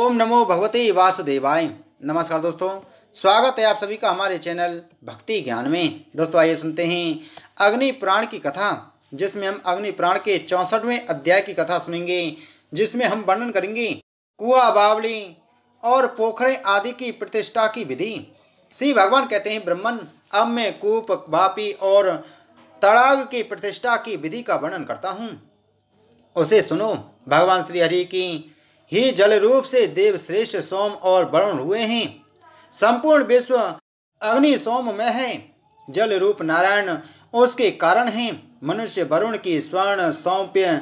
ओम नमो भगवते वासुदेवाय नमस्कार दोस्तों स्वागत है आप सभी का हमारे चैनल भक्ति ज्ञान में दोस्तों आइए सुनते हैं अग्नि प्राण की कथा जिसमें हम अग्नि प्राण के चौंसठवें अध्याय की कथा सुनेंगे जिसमें हम वर्णन करेंगे कुआ बावली और पोखरे आदि की प्रतिष्ठा की विधि श्री भगवान कहते हैं ब्रह्मन अब मैं कूप भापी और तड़ाव की प्रतिष्ठा की विधि का वर्णन करता हूँ उसे सुनो भगवान श्री हरि की ही जल रूप से देव श्रेष्ठ सोम और वरुण हुए हैं संपूर्ण विश्व अग्नि सोम में है जल रूप नारायण उसके कारण हैं मनुष्य वरुण की स्वर्ण सौंप्य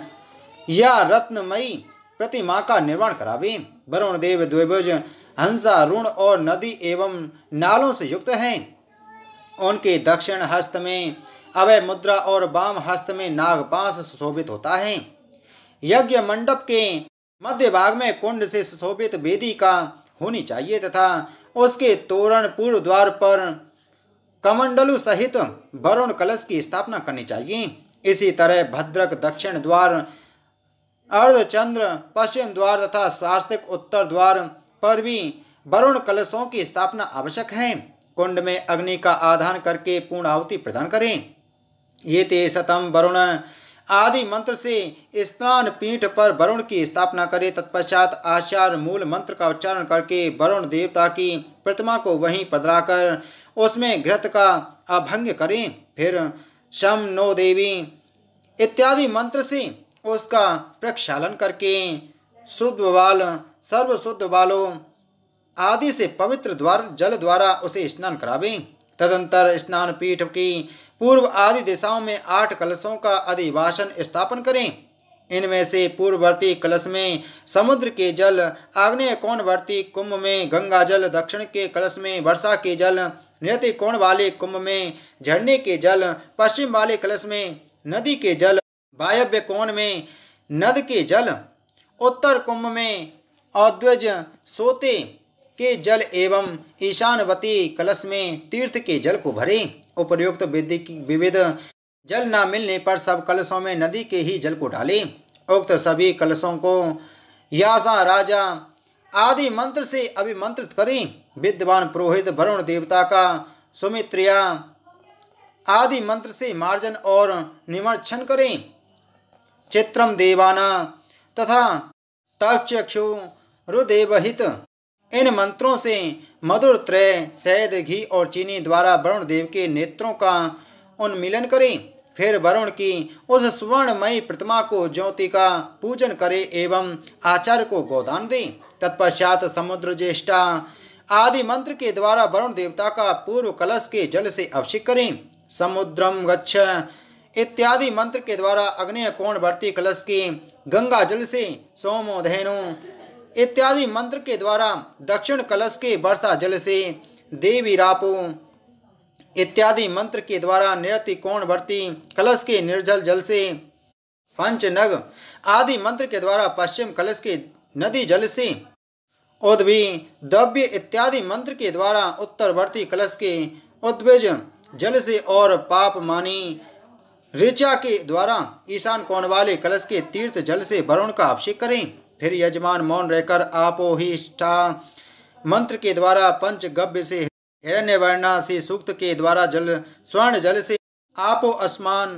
या रत्नमयी प्रतिमा का निर्माण करावे वरुण देव द्विभुज हंसा ऋण और नदी एवं नालों से युक्त हैं उनके दक्षिण हस्त में अवय मुद्रा और वाम हस्त में नागपाश शोभित होता है यज्ञ मंडप के मध्य भाग में कुंड से सुशोभित वेदी का होनी चाहिए तथा उसके तोरण पूर्व द्वार पर कमंडलु सहित वरुण कलश की स्थापना करनी चाहिए इसी तरह भद्रक दक्षिण द्वार अर्धचंद्र पश्चिम द्वार तथा स्वास्थ्य उत्तर द्वार पर भी वरुण कलशों की स्थापना आवश्यक है कुंड में अग्नि का आधान करके पूर्ण आहुति प्रदान करें ये ते शतम वरुण आदि मंत्र से स्नान पीठ पर वरुण की स्थापना करें तत्पश्चात आचार्य मूल मंत्र का उच्चारण करके वरुण देवता की प्रतिमा को वहीं पधराकर उसमें घृत का अभंग करें फिर शम नो देवी इत्यादि मंत्र से उसका प्रक्षालन करके शुद्ध बाल सर्वशुद्ध बालो आदि से पवित्र द्वार जल द्वारा उसे स्नान करावें तदंतर स्नान पीठ की पूर्व आदि दिशाओं में आठ कलशों का अधिवासन स्थापन करें इनमें से पूर्ववर्ती कलश में समुद्र के जल आग्नेय कोणवर्ती कुंभ में गंगा जल दक्षिण के कलश में वर्षा के जल नृत्य कोण वाले कुंभ में झरने के जल पश्चिम वाले कलश में नदी के जल वायव्य कोण में नद के जल उत्तर कुंभ में औद्वज सोते के जल एवं ईशानवती कलश में तीर्थ के जल को भरें उपयुक्त विविध जल न मिलने पर सब कलशों में नदी के ही जल को डाले उक्त सभी कलशों को यासा राजा आदि मंत्र से अभिमंत्रित करें विद्वान पुरोहित वरुण देवता का सुमित्रिया आदि मंत्र से मार्जन और निमर्छन करें चित्रम देवाना तथा तक्षु रुदेवहित इन मंत्रों से मधुर त्रय शहद घी और चीनी द्वारा वरुण देव के नेत्रों का उन्मिलन करें फिर वरुण की उस सुवर्णमयी प्रतिमा को ज्योति का पूजन करें एवं आचार्य को गोदान दें तत्पश्चात समुद्र ज्येष्ठा आदि मंत्र के द्वारा वरुण देवता का पूर्व कलश के जल से अभिषेक करें समुद्रम गच्छ इत्यादि मंत्र के द्वारा अग्नि कोण भर्ती कलश के गंगा जल से सोमोधेनु इत्यादि मंत्र के द्वारा दक्षिण कलश के वर्षा जल से देवी रापो इत्यादि मंत्र के द्वारा निरति वर्ती कलश के निर्जल जल से पंचनग आदि मंत्र के द्वारा पश्चिम कलश के नदी जल से उद्वी दव्य इत्यादि मंत्र के द्वारा उत्तरवर्ती कलश के उद्विज जल से और पाप मानी ऋचा के द्वारा ईशान कोण वाले कलश के तीर्थ जल से वरुण का अभिषेक करें फिर यजमान मौन रहकर आपोहिष्ठा मंत्र के द्वारा गव्य से हिरण्य से सूक्त के द्वारा जल स्वर्ण जल से आपो आसमान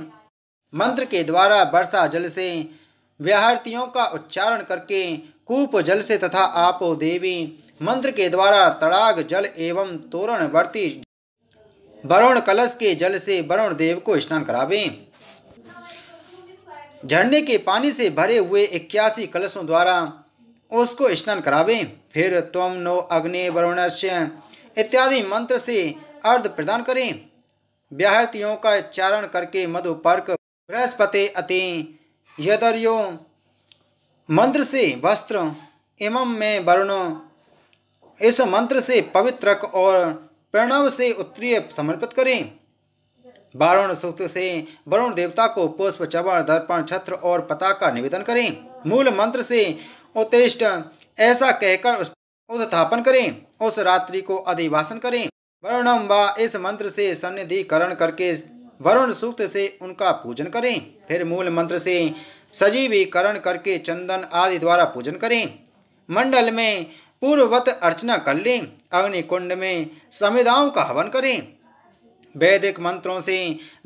मंत्र के द्वारा वर्षा जल से व्याहर्तियों का उच्चारण करके कूप जल से तथा आपो देवी मंत्र के द्वारा तड़ाग जल एवं तोरण वर्ती वरुण कलश के जल से वरुण देव को स्नान करावें झरने के पानी से भरे हुए इक्यासी कलशों द्वारा उसको स्नान करावे फिर त्वम नो अग्नि वरुणस्य इत्यादि मंत्र से अर्ध प्रदान करें व्याहतियों का चारण करके मधुपर्क बृहस्पति अति यदर्यो मंत्र से वस्त्र एवं में वरुण इस मंत्र से पवित्रक और प्रणव से उत्तरीय समर्पित करें वारुण सूक्त से वरुण देवता को पुष्प चवण दर्पण छत्र और पता का निवेदन करें मूल मंत्र से उत्तिष्ट ऐसा कहकर उत्थापन करें उस रात्रि को अधिवासन करें वरुणम व इस मंत्र से सन्निधिकरण करके वरुण सूक्त से उनका पूजन करें फिर मूल मंत्र से सजीवीकरण करके चंदन आदि द्वारा पूजन करें मंडल में पूर्ववत अर्चना कर लें अग्नि कुंड में समिदाओं का हवन करें वैदिक मंत्रों से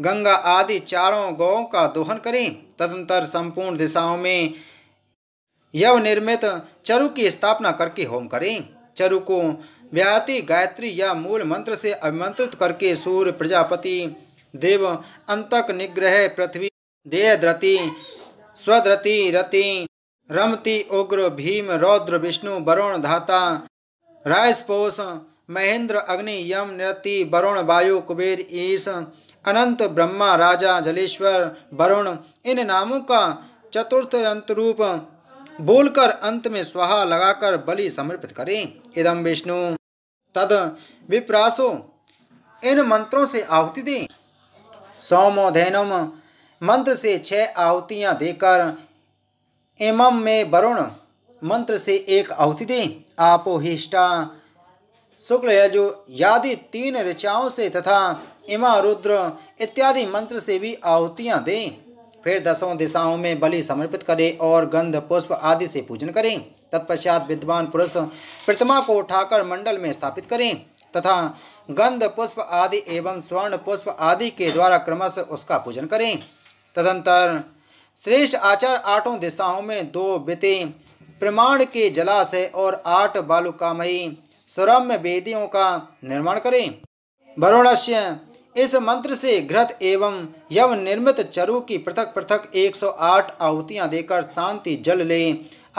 गंगा आदि चारों गौ का दोहन करें तदंतर संपूर्ण दिशाओं में यव निर्मित चरु की स्थापना करके होम करें चरु को व्याति गायत्री या मूल मंत्र से अभिमंत्रित करके सूर्य प्रजापति देव अंतक निग्रह पृथ्वी देहद्रति स्वद्रति रति रमति उग्र भीम रौद्र विष्णु वरुण धाता रायस्पोष महेंद्र अग्नि यम नृति वरुण वायु कुबेर ईश अनंत ब्रह्मा राजा जलेश्वर वरुण इन नामों का चतुर्थ अंत रूप बोलकर अंत में स्वाहा लगाकर बलि समर्पित करें इदम विष्णु तद विप्रासो इन मंत्रों से आहुति दें सौमोधैनम मंत्र से छह आहुतियाँ देकर एमम में वरुण मंत्र से एक आहुति दें आपोहिष्टा शुक्ल यजु यादि तीन ऋचाओं से तथा इमा रुद्र इत्यादि मंत्र से भी आहुतियाँ दें फिर दसों दिशाओं में बलि समर्पित करें और गंध पुष्प आदि से पूजन करें तत्पश्चात विद्वान पुरुष प्रतिमा को उठाकर मंडल में स्थापित करें तथा गंध पुष्प आदि एवं स्वर्ण पुष्प आदि के द्वारा क्रमशः उसका पूजन करें तदंतर श्रेष्ठ आचार आठों दिशाओं में दो बीते प्रमाण के जलाशय और आठ बालुकामयी सुरम्य वेदियों का निर्माण करें वरुणस्य इस मंत्र से घृत एवं यव निर्मित चरु की पृथक पृथक 108 आहुतियां देकर शांति जल ले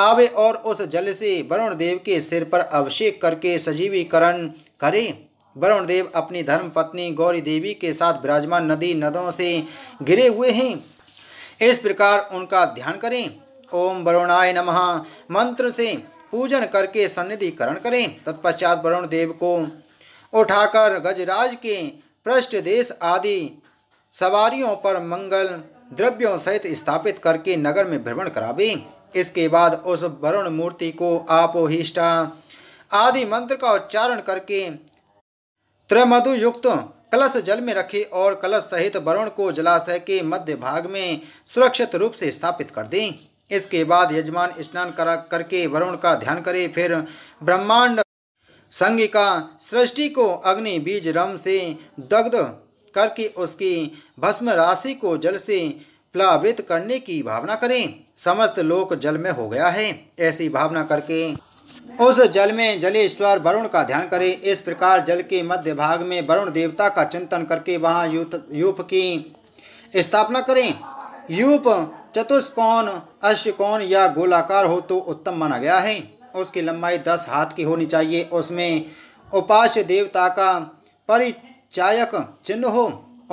आवे और उस जल से वरुण देव के सिर पर अभिषेक करके सजीवीकरण करें वरुण देव अपनी धर्म पत्नी गौरी देवी के साथ विराजमान नदी नदों से गिरे हुए हैं इस प्रकार उनका ध्यान करें ओम वरुणाय नमः मंत्र से पूजन करके सन्निधिकरण करें तत्पश्चात वरुण देव को उठाकर गजराज के पृष्ठ देश आदि सवारियों पर मंगल द्रव्यों सहित स्थापित करके नगर में भ्रमण करावे इसके बाद उस वरुण मूर्ति को आपोहिष्टा आदि मंत्र का उच्चारण करके त्रमधु युक्त कलश जल में रखे और कलश सहित वरुण को जलाशय के मध्य भाग में सुरक्षित रूप से स्थापित कर दें इसके बाद यजमान स्नान करा करके वरुण का ध्यान करे फिर ब्रह्मांड संगिका सृष्टि को अग्नि बीज रम से दग्ध करके उसकी भस्म राशि को जल से प्लावित करने की भावना करें समस्त लोक जल में हो गया है ऐसी भावना करके उस जल में जलेश्वर वरुण का ध्यान करें इस प्रकार जल के मध्य भाग में वरुण देवता का चिंतन करके वहाँ यूप की स्थापना करें यूप चतुष्कोण अष्टकोण या गोलाकार हो तो उत्तम माना गया है उसकी लंबाई दस हाथ की होनी चाहिए उसमें उपास्य देवता का परिचायक चिन्ह हो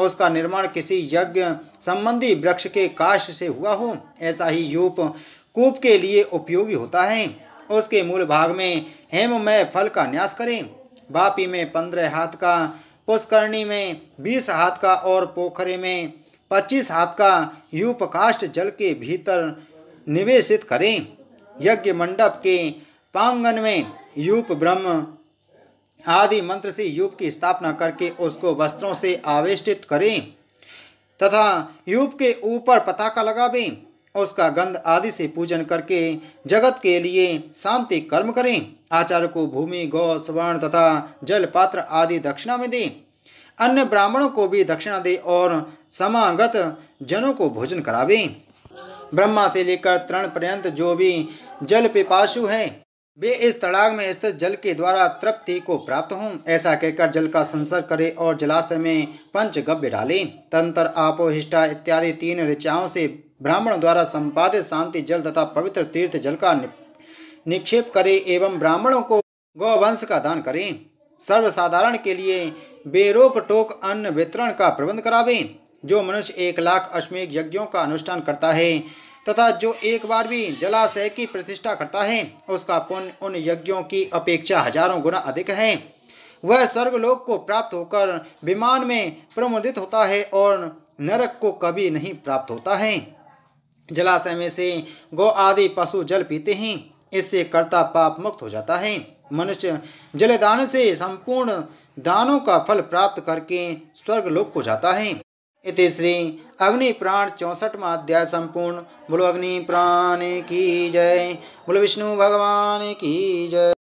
उसका निर्माण किसी यज्ञ संबंधी वृक्ष के काश से हुआ हो ऐसा ही यूप कूप के लिए उपयोगी होता है उसके मूल भाग में हेममय फल का न्यास करें बापी में पंद्रह हाथ का पुष्करणी में बीस हाथ का और पोखरे में पच्चीस हाथ का यूपकाष्ट जल के भीतर निवेशित करें यज्ञ मंडप के पांगन में यूप ब्रह्म आदि मंत्र से यूप की स्थापना करके उसको वस्त्रों से आवेष्टित करें तथा यूप के ऊपर पताका लगावें उसका गंध आदि से पूजन करके जगत के लिए शांति कर्म करें आचार्य को भूमि गौ स्वर्ण तथा जल पात्र आदि दक्षिणा में दें अन्य ब्राह्मणों को भी दक्षिणा दे और समागत जनों को भोजन करावे ब्रह्मा से लेकर तृण पर्यंत जो भी जल पिपाशु है वे इस तड़ाग में स्थित जल के द्वारा तृप्ति को प्राप्त हों ऐसा कहकर जल का संसर्ग करें और जलाशय में पंच गव्य डालें तंत्र आपोहिष्टा इत्यादि तीन ऋचाओं से ब्राह्मण द्वारा संपादित शांति जल तथा पवित्र तीर्थ जल का निक्षेप करें एवं ब्राह्मणों को गौवंश का दान करें सर्वसाधारण के लिए बेरोक टोक अन्न वितरण का प्रबंध करावे जो मनुष्य एक लाख अश्वमेघ यज्ञों का अनुष्ठान करता है तथा जो एक बार भी जलाशय की प्रतिष्ठा करता है उसका पुण्य उन यज्ञों की अपेक्षा हजारों गुना अधिक है वह स्वर्गलोक को प्राप्त होकर विमान में प्रमोदित होता है और नरक को कभी नहीं प्राप्त होता है जलाशय में से गौ आदि पशु जल पीते हैं इससे कर्ता पाप मुक्त हो जाता है मनुष्य जलदान से संपूर्ण दानों का फल प्राप्त करके स्वर्ग लोक को जाता है इति श्री अग्नि प्राण चौसठवा अध्याय संपूर्ण बोलो अग्नि प्राण की जय बोलो विष्णु भगवान की जय